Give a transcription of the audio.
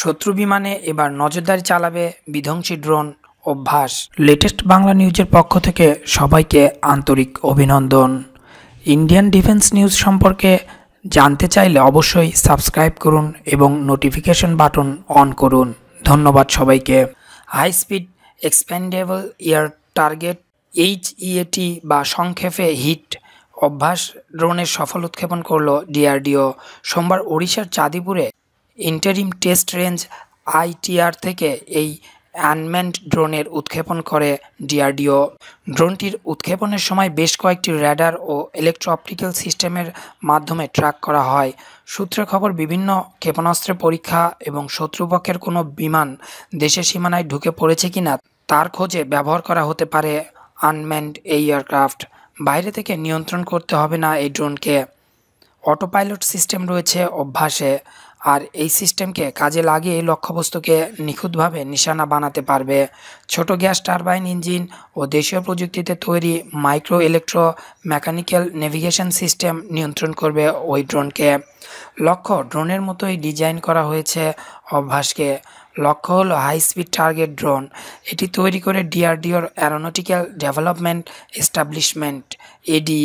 শত্রু বিমানে এবার নজরদারি চালাবে বিধ্বংসী ড্রোন অভ্যাস লেটেস্ট বাংলা নিউজের পক্ষ থেকে সবাইকে আন্তরিক অভিনন্দন ইন্ডিয়ান ডিফেন্স নিউজ সম্পর্কে জানতে চাইলে অবশ্যই সাবস্ক্রাইব করুন এবং নোটিফিকেশন বাটন অন করুন ধন্যবাদ সবাইকে high speed expendable air target H E A T বা সংক্ষেপে হিট অভ্যাস ড্রোনের সফল উৎক্ষেপণ করল ডিআরডিও সোমবার ওড়িশার চাঁদিপুরে ইন্টারিম টেস্ট রেঞ্জ আইটিআর থেকে এই অ্যানম্যান্ড ড্রোনের উৎক্ষেপণ করে ডিআরডিও ড্রোনটির উৎক্ষেপণের সময় বেশ কয়েকটি র্যাডার ও ইলেকট্রো অপটিক্যাল সিস্টেমের মাধ্যমে ট্র্যাক করা হয় সূত্রে খবর বিভিন্ন ক্ষেপণাস্ত্রের পরীক্ষা এবং শত্রুপক্ষের কোনো বিমান দেশের সীমানায় ঢুকে পড়েছে কিনা তার খোঁজে ব্যবহার করা হতে পারে আনম্যান্ড এই এয়ারক্রাফট বাইরে থেকে নিয়ন্ত্রণ করতে হবে না এই ড্রোনকে অটোপাইলট সিস্টেম রয়েছে অভ্যাসে আর এই সিস্টেমকে কাজে লাগিয়ে লক্ষ্যবস্তুকে নিখুঁতভাবে নিশানা বানাতে পারবে ছোট গ্যাস টারবাইন ইঞ্জিন ও দেশীয় প্রযুক্তিতে তৈরি micro electro mechanical navigation system নিয়ন্ত্রণ করবে ওই ড্রোনকে লক্ষ্য ড্রোনের মতোই ডিজাইন করা হয়েছে অভ্যাসকে লক্ষ্য হল হাই স্পিড টার্গেট ড্রোন এটি তৈরি করে ডিআরডিওর অ্যারোনটিক্যাল ডেভেলপমেন্ট এস্টাবলিশমেন্ট এডি